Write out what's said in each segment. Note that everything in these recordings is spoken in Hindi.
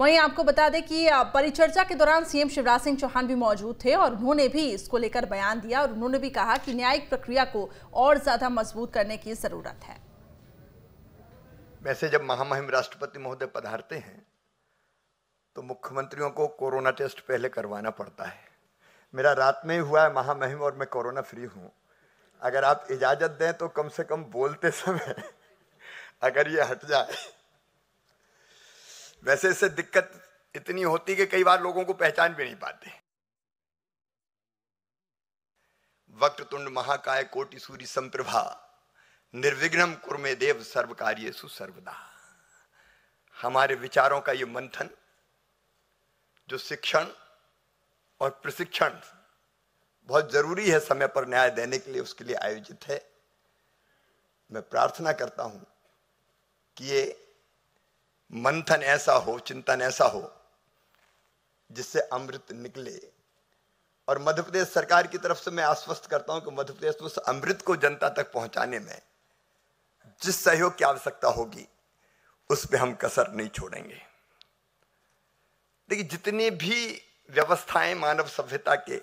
वहीं आपको बता दें कि परिचर्चा के दौरान सीएम शिवराज सिंह चौहान भी मौजूद थे और उन्होंने भी इसको लेकर बयान दिया और उन्होंने भी कहा कि न्यायिक प्रक्रिया को और ज्यादा मजबूत करने की जरूरत है वैसे जब महामहिम राष्ट्रपति महोदय पधारते हैं तो मुख्यमंत्रियों को कोरोना टेस्ट पहले करवाना पड़ता है मेरा रात में ही हुआ है महामहिम और मैं कोरोना फ्री हूँ अगर आप इजाज़त दें तो कम से कम बोलते समय अगर ये हट जाए वैसे से दिक्कत इतनी होती कि कई बार लोगों को पहचान भी नहीं पाते वक्त तुंड महाकाय कोटि सूर्य संप्रभा निर्विघ्नम कुरमे देव सर्व कार्य सुसर्वदा हमारे विचारों का ये मंथन जो शिक्षण और प्रशिक्षण बहुत जरूरी है समय पर न्याय देने के लिए उसके लिए आयोजित है मैं प्रार्थना करता हूं कि ये मंथन ऐसा हो चिंतन ऐसा हो जिससे अमृत निकले और मध्य प्रदेश सरकार की तरफ से मैं आश्वस्त करता हूं कि मध्य प्रदेश उस अमृत को जनता तक पहुंचाने में जिस सहयोग की आवश्यकता होगी उस पर हम कसर नहीं छोड़ेंगे देखिए जितनी भी व्यवस्थाएं मानव सभ्यता के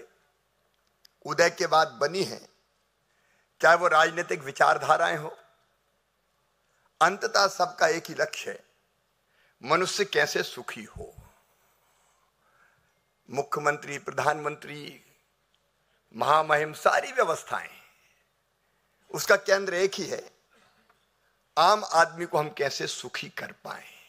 उदय के बाद बनी हैं चाहे वो राजनीतिक विचारधाराएं हो अंततः सबका एक ही लक्ष्य है मनुष्य कैसे सुखी हो मुख्यमंत्री प्रधानमंत्री महामहिम सारी व्यवस्थाएं उसका केंद्र एक ही है आम आदमी को हम कैसे सुखी कर पाए